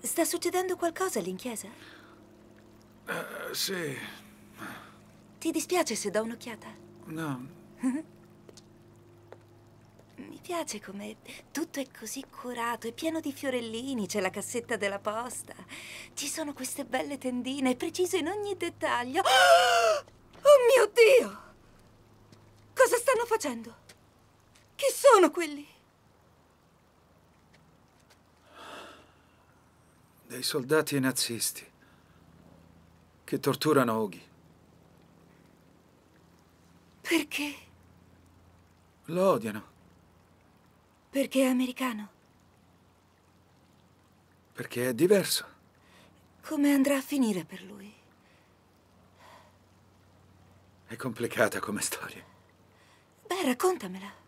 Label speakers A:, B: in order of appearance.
A: Sta succedendo qualcosa lì in chiesa?
B: Uh, sì.
A: Ti dispiace se do un'occhiata? No. Mi piace come tutto è così curato, è pieno di fiorellini, c'è la cassetta della posta. Ci sono queste belle tendine, è preciso in ogni dettaglio. Oh mio Dio! Cosa stanno facendo?
C: Chi sono quelli?
B: dai soldati nazisti che torturano Ogi. Perché? Lo odiano.
C: Perché è americano?
B: Perché è diverso.
C: Come andrà a finire per lui?
B: È complicata come storia.
C: Beh, raccontamela.